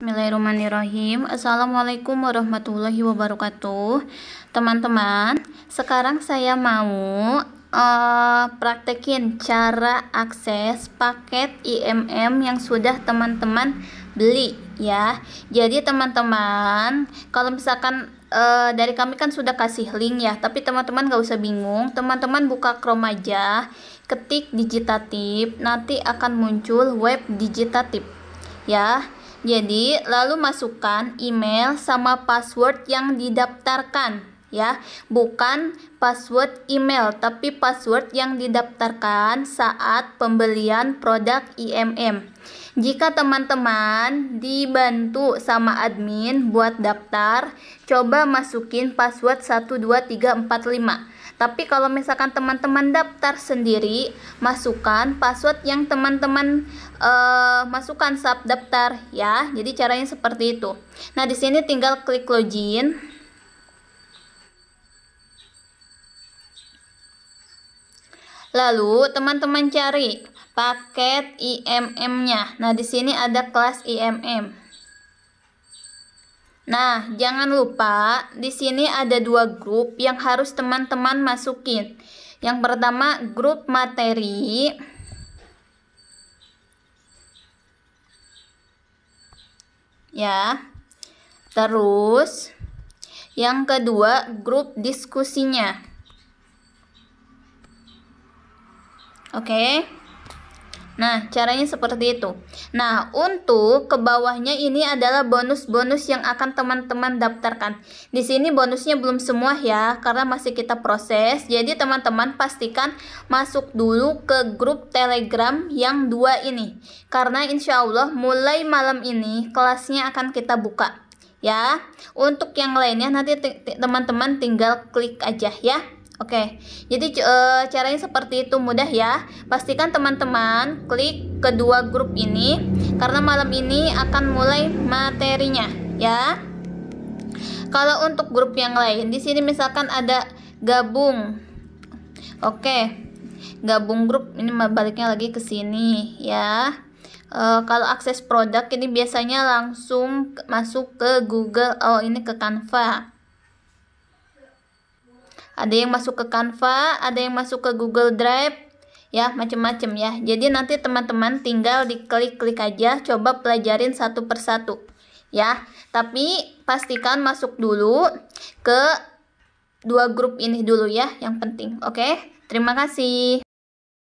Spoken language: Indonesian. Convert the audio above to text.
Bismillahirrahmanirrahim. Assalamualaikum warahmatullahi wabarakatuh. Teman-teman, sekarang saya mau uh, praktekin cara akses paket IMM yang sudah teman-teman beli ya. Jadi teman-teman, kalau misalkan uh, dari kami kan sudah kasih link ya, tapi teman-teman gak usah bingung, teman-teman buka Chrome aja, ketik digitatif, nanti akan muncul web digitatif ya jadi, lalu masukkan email sama password yang didaftarkan ya. Bukan password email, tapi password yang didaftarkan saat pembelian produk IMM. Jika teman-teman dibantu sama admin buat daftar, coba masukin password 12345 tapi kalau misalkan teman-teman daftar sendiri, masukkan password yang teman-teman uh, masukkan saat daftar ya. Jadi caranya seperti itu. Nah, di sini tinggal klik login. Lalu teman-teman cari paket IMM-nya. Nah, di sini ada kelas IMM. Nah, jangan lupa di sini ada dua grup yang harus teman-teman masukin. Yang pertama grup materi. Ya. Terus yang kedua grup diskusinya. Oke. Okay. Nah, caranya seperti itu. Nah, untuk ke bawahnya ini adalah bonus-bonus yang akan teman-teman daftarkan. Di sini bonusnya belum semua ya, karena masih kita proses. Jadi teman-teman pastikan masuk dulu ke grup Telegram yang dua ini. Karena insya Allah mulai malam ini kelasnya akan kita buka. Ya, untuk yang lainnya nanti teman-teman tinggal klik aja ya. Oke, jadi e, caranya seperti itu mudah ya. Pastikan teman-teman klik kedua grup ini karena malam ini akan mulai materinya ya. Kalau untuk grup yang lain, di sini misalkan ada gabung. Oke, gabung grup ini baliknya lagi ke sini ya. E, kalau akses produk ini biasanya langsung masuk ke Google. Oh, ini ke Canva ada yang masuk ke Canva, ada yang masuk ke Google Drive, ya macem-macem ya. Jadi nanti teman-teman tinggal diklik-klik aja, coba pelajarin satu persatu, ya. Tapi pastikan masuk dulu ke dua grup ini dulu ya, yang penting. Oke, terima kasih.